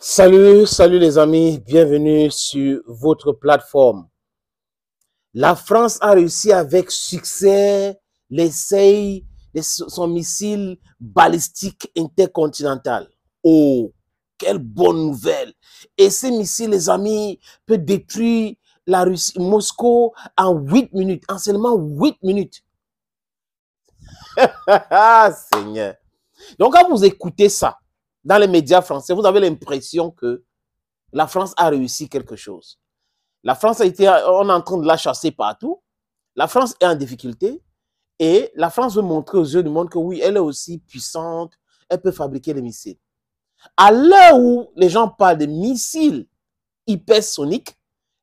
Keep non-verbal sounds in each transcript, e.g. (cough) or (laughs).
Salut, salut les amis, bienvenue sur votre plateforme. La France a réussi avec succès l'essai de son missile balistique intercontinental. Oh, quelle bonne nouvelle! Et ce missile, les amis, peut détruire la Russie, Moscou en 8 minutes, en seulement 8 minutes. (laughs) Ah, Seigneur. Donc, quand vous écoutez ça, dans les médias français, vous avez l'impression que la France a réussi quelque chose. La France a été, on est en train de la chasser partout. La France est en difficulté et la France veut montrer aux yeux du monde que oui, elle est aussi puissante, elle peut fabriquer des missiles. À l'heure où les gens parlent de missiles hypersoniques,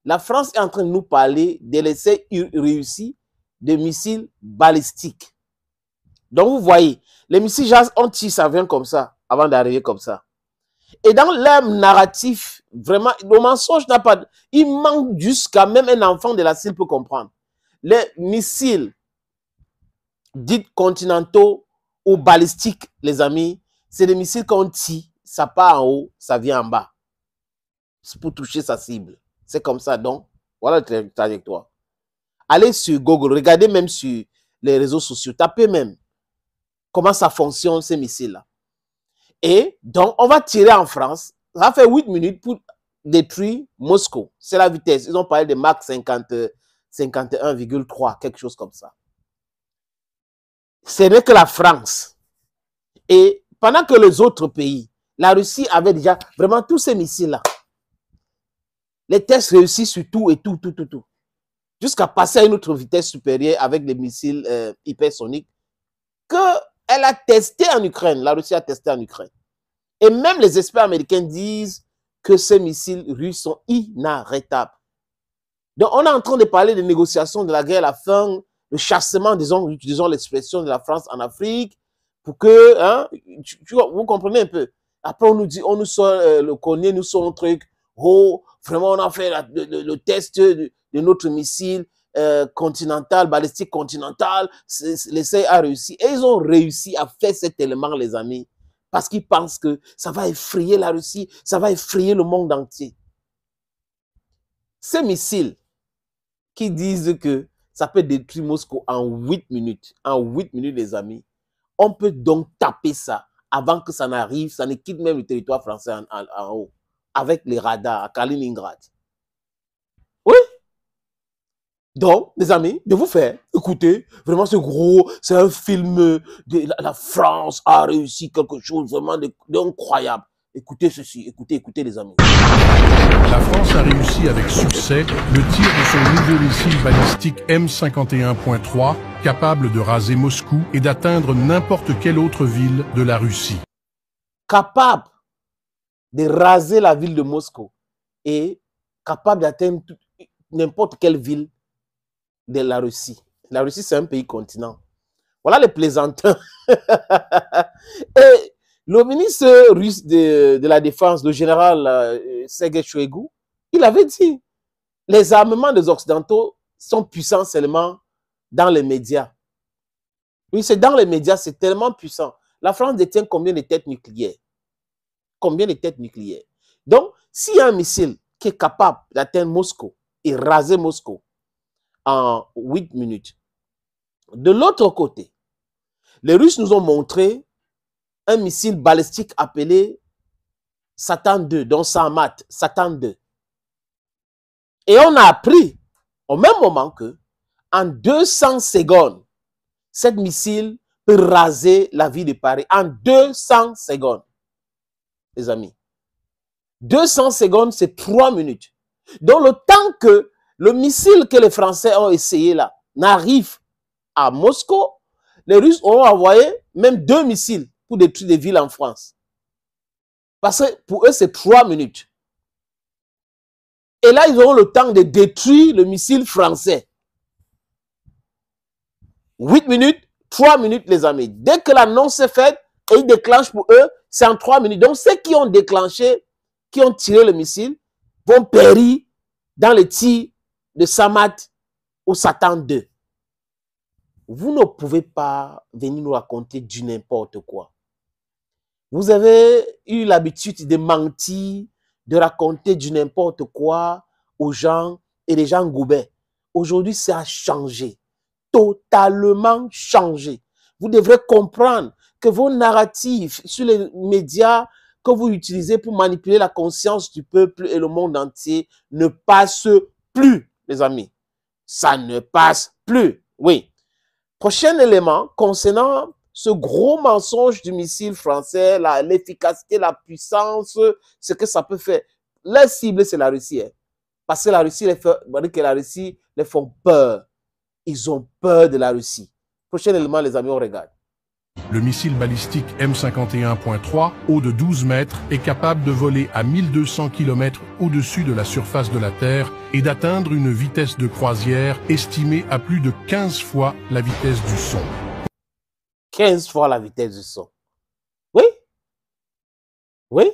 la France est en train de nous parler des l'essai réussi de missiles balistiques. Donc vous voyez, les missiles Jazz on ça vient comme ça avant d'arriver comme ça. Et dans leur narratif, vraiment, le mensonge n'a pas... Il manque jusqu'à même un enfant de la cible peut comprendre. Les missiles dits continentaux ou balistiques, les amis, c'est des missiles qu'on tire, ça part en haut, ça vient en bas. C'est pour toucher sa cible. C'est comme ça, donc, voilà la trajectoire. Allez sur Google, regardez même sur les réseaux sociaux, tapez même comment ça fonctionne ces missiles-là. Et donc, on va tirer en France. Ça fait 8 minutes pour détruire Moscou. C'est la vitesse. Ils ont parlé de Mach 51,3, quelque chose comme ça. Ce n'est que la France. Et pendant que les autres pays, la Russie avait déjà vraiment tous ces missiles-là. Les tests réussis sur tout et tout, tout, tout, tout. Jusqu'à passer à une autre vitesse supérieure avec les missiles euh, hypersoniques que elle a testé en Ukraine. La Russie a testé en Ukraine. Et même les experts américains disent que ces missiles russes sont inarrêtables. Donc, on est en train de parler de négociations de la guerre à la fin, le chassement, disons, utilisons l'expression de la France en Afrique, pour que, hein, tu, vous comprenez un peu. Après, on nous dit, on nous sort euh, le connaît, nous sort un truc. Oh, vraiment, on a fait le, test de, notre missile euh, continental, balistique continental. L'essai a réussi. Et ils ont réussi à faire cet élément, les amis parce qu'ils pensent que ça va effrayer la Russie, ça va effrayer le monde entier. Ces missiles qui disent que ça peut détruire Moscou en 8 minutes, en 8 minutes les amis, on peut donc taper ça avant que ça n'arrive, ça ne quitte même le territoire français en, en haut, avec les radars à Kaliningrad. Donc, les amis, de vous faire écouter vraiment ce gros, c'est un film de la, la, France a réussi quelque chose vraiment d'incroyable. Écoutez ceci, écoutez, écoutez les amis. La France a réussi avec succès le tir de son nouveau missile balistique M51.3, capable de raser Moscou et d'atteindre n'importe quelle autre ville de la Russie. Capable de raser la ville de Moscou et capable d'atteindre n'importe quelle ville de la Russie. La Russie, c'est un pays continent. Voilà les plaisantins. (laughs) Et le ministre russe de, la Défense, le général euh, Sergei il avait dit, les armements des Occidentaux sont puissants seulement dans les médias. Oui, c'est dans les médias, c'est tellement puissant. La France détient combien de têtes nucléaires Combien de têtes nucléaires Donc, s'il y a un missile qui est capable d'atteindre Moscou et raser Moscou, en 8 minutes. De l'autre côté, les Russes nous ont montré un missile balistique appelé Satan 2, dont Samat, Satan 2. Et on a appris au même moment que, en 200 secondes, cette missile peut raser la ville de Paris. En 200 secondes, les amis. 200 secondes, c'est 3 minutes. Donc le temps que le missile que les Français ont essayé là n'arrive à Moscou. Les Russes ont envoyé même deux missiles pour détruire des villes en France. Parce que pour eux, c'est trois minutes. Et là, ils auront le temps de détruire le missile français. Huit minutes, trois minutes, les amis. Dès que l'annonce est faite, et ils déclenchent pour eux, c'est en trois minutes. Donc, ceux qui ont déclenché, qui ont tiré le missile, vont périr dans les tirs de Samad ou Satan 2. Vous ne pouvez pas venir nous raconter du n'importe quoi. Vous avez eu l'habitude de mentir, de raconter du n'importe quoi aux gens et les gens goubaient. Aujourd'hui, ça a changé, totalement changé. Vous devrez comprendre que vos narratives sur les médias que vous utilisez pour manipuler la conscience du peuple et le monde entier ne passent plus les amis. Ça ne passe plus. Oui. Prochain élément concernant ce gros mensonge du missile français, l'efficacité, la, puissance, ce que ça peut faire. La cible, c'est la Russie. Hein. Parce que la Russie, les fait, que la Russie les font peur. Ils ont peur de la Russie. Prochain élément, les amis, on regarde le missile balistique M51.3, haut de 12 mètres, est capable de voler à 1200 km au-dessus de la surface de la Terre et d'atteindre une vitesse de croisière estimée à plus de 15 fois la vitesse du son. 15 fois la vitesse du son. Oui Oui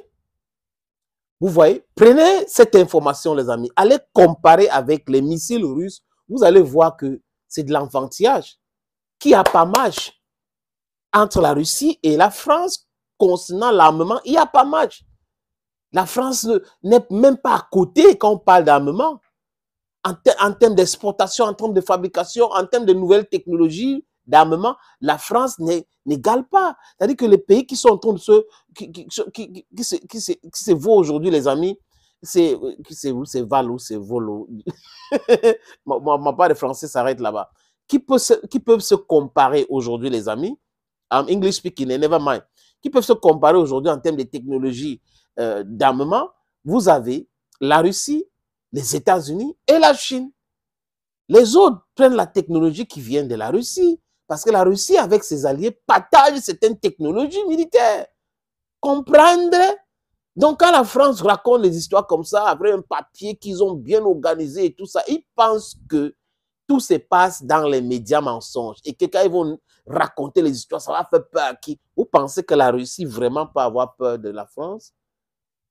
Vous voyez Prenez cette information, les amis. Allez comparer avec les missiles russes. Vous allez voir que c'est de l'enfantillage qui a pas mal entre la Russie et la France concernant l'armement, il n'y a pas match. La France n'est même pas à côté quand on parle d'armement. En, termes d'exportation, en termes de fabrication, en termes de nouvelles technologies d'armement, la France n'égale pas. C'est-à-dire que les pays qui sont en train de se... qui, qui, se, aujourd'hui, les amis, c'est c'est Valo, c'est Volo. (laughs) ma, ma, part de français s'arrête là-bas. Qui, qui peuvent se comparer aujourd'hui, les amis English speaking, eh, never mind, qui peuvent se comparer aujourd'hui en termes de technologie euh, d'armement, vous avez la Russie, les États-Unis et la Chine. Les autres prennent la technologie qui vient de la Russie, parce que la Russie, avec ses alliés, partage certaines technologies militaires. Comprendre donc, quand la France raconte des histoires comme ça, après un papier qu'ils ont bien organisé et tout ça, ils pensent que tout se passe dans les médias mensonges et que quand ils vont raconter les histoires, ça va faire peur à qui Vous pensez que la Russie vraiment peut avoir peur de la France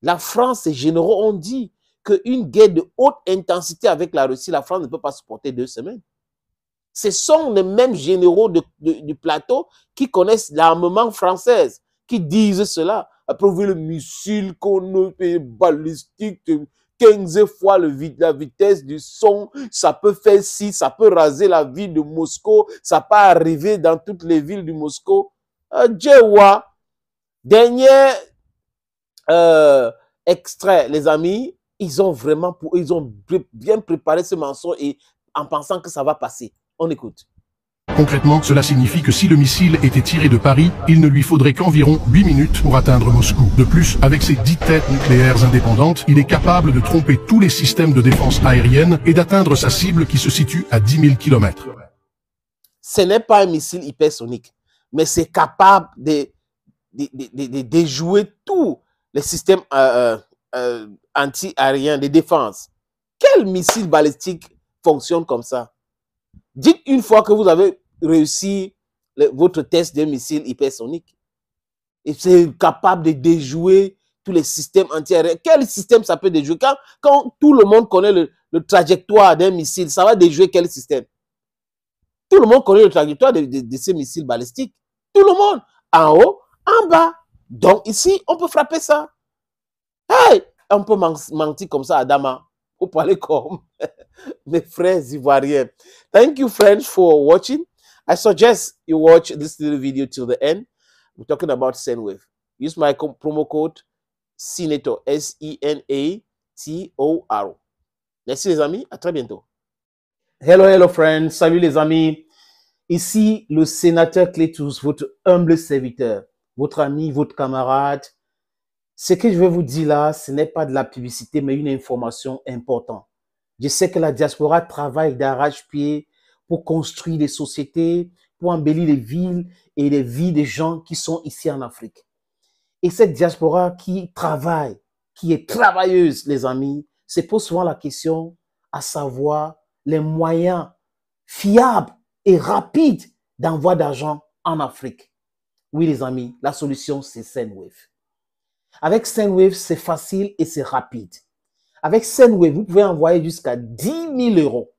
La France, ces généraux ont dit qu'une guerre de haute intensité avec la Russie, la France ne peut pas supporter deux semaines. Ce sont les mêmes généraux du plateau qui connaissent l'armement française, qui disent cela. Approuver le missile qu'on balistique... 15 fois le la vitesse du son, ça peut faire ci, ça peut raser la ville de Moscou, ça peut arriver dans toutes les villes de Moscou. Euh, dernier euh, extrait, les amis, ils ont vraiment, ils ont bien préparé ce mensonge et en pensant que ça va passer. On écoute. Concrètement, cela signifie que si le missile était tiré de Paris, il ne lui faudrait qu'environ 8 minutes pour atteindre Moscou. De plus, avec ses 10 têtes nucléaires indépendantes, il est capable de tromper tous les systèmes de défense aérienne et d'atteindre sa cible qui se situe à 10 000 km. Ce n'est pas un missile hypersonique, mais c'est capable de, déjouer tous les systèmes euh, euh, euh, anti-aériens de défense. Quel missile balistique fonctionne comme ça Dites une fois que vous avez réussi votre test d'un missile hypersonique. Et c'est capable de déjouer tous les systèmes entiers. Quel système ça peut déjouer quand, tout le monde connaît le, trajectoire d'un missile, ça va déjouer quel système Tout le monde connaît le trajectoire de, ces missiles balistiques. Tout le monde, en haut, en bas. Donc ici, on peut frapper ça. Hey, on peut mentir comme ça à Dama. Ou parler comme (laughs) mes frères ivoiriens. Thank you, friends, for watching. I suggère you watch this little video till the end. We're talking about SendWave. Use my promo code Senator, s e n a t o r Merci les amis, à très bientôt. Hello, hello friends, salut les amis. Ici le sénateur Clétus, votre humble serviteur, votre ami, votre camarade. Ce que je vais vous dire là, ce n'est pas de la publicité, mais une information importante. Je sais que la diaspora travaille d'arrache-pied pour construire des sociétés, pour embellir les villes et les vies des gens qui sont ici en Afrique. Et cette diaspora qui travaille, qui est travailleuse, les amis, se pose souvent la question à savoir les moyens fiables et rapides d'envoi d'argent en Afrique. Oui, les amis, la solution, c'est SendWave. Avec SendWave, c'est facile et c'est rapide. Avec SendWave, vous pouvez envoyer jusqu'à 10 000 euros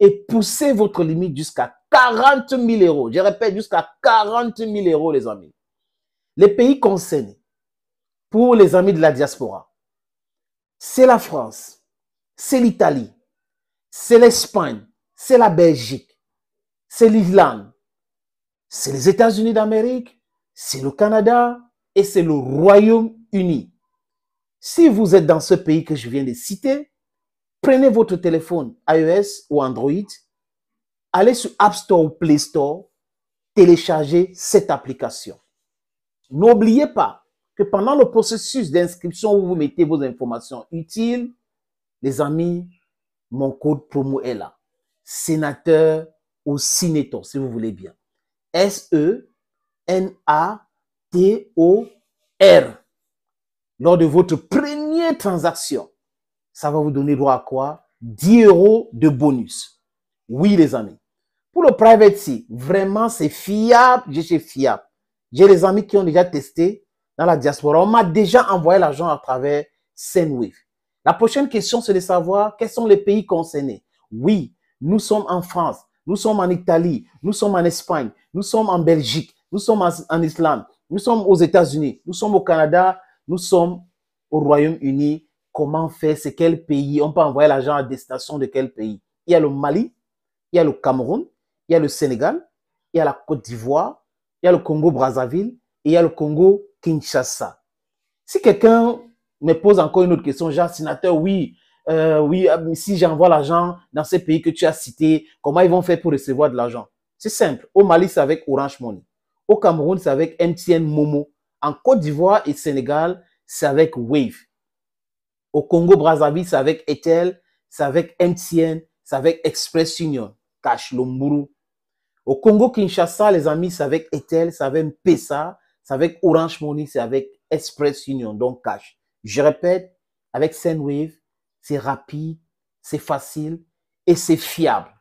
et poussez votre limite jusqu'à 40 000 euros. Je répète, jusqu'à 40 000 euros, les amis. Les pays concernés pour les amis de la diaspora, c'est la France, c'est l'Italie, c'est l'Espagne, c'est la Belgique, c'est l'Islande, c'est les États-Unis d'Amérique, c'est le Canada et c'est le Royaume-Uni. Si vous êtes dans ce pays que je viens de citer, Prenez votre téléphone iOS ou Android, allez sur App Store ou Play Store, téléchargez cette application. N'oubliez pas que pendant le processus d'inscription où vous mettez vos informations utiles, les amis, mon code promo est là. Sénateur ou cinéto, si vous voulez bien. S-E-N-A-T-O-R. Lors de votre première transaction, ça va vous donner droit à quoi 10 euros de bonus. Oui, les amis. Pour le private vraiment, c'est fiable. Je suis fiable. J'ai des amis qui ont déjà testé dans la diaspora. On m'a déjà envoyé l'argent à travers SendWave. La prochaine question, c'est de savoir quels sont les pays concernés. Oui, nous sommes en France, nous sommes en Italie, nous sommes en Espagne, nous sommes en Belgique, nous sommes en Islande, nous sommes aux États-Unis, nous sommes au Canada, nous sommes au Royaume-Uni, comment faire, c'est quel pays, on peut envoyer l'argent à destination de quel pays. Il y a le Mali, il y a le Cameroun, il y a le Sénégal, il y a la Côte d'Ivoire, il y a le Congo-Brazzaville et il y a le Congo-Kinshasa. Si quelqu'un me pose encore une autre question, genre, sénateur, oui, euh, oui, ah, si j'envoie l'argent dans ces pays que tu as cités, comment ils vont faire pour recevoir de l'argent C'est simple. Au Mali, c'est avec Orange Money. Au Cameroun, c'est avec MTN Momo. En Côte d'Ivoire et Sénégal, c'est avec Wave au Congo-Brazzaville, c'est avec Etel, c'est avec MTN, c'est avec Express Union, Cash Lomburu. Au Congo-Kinshasa, les amis, c'est avec Etel, c'est avec Pesa, c'est avec Orange Money, c'est avec Express Union, donc Cash. Je répète, avec Sendwave, c'est rapide, c'est facile et c'est fiable.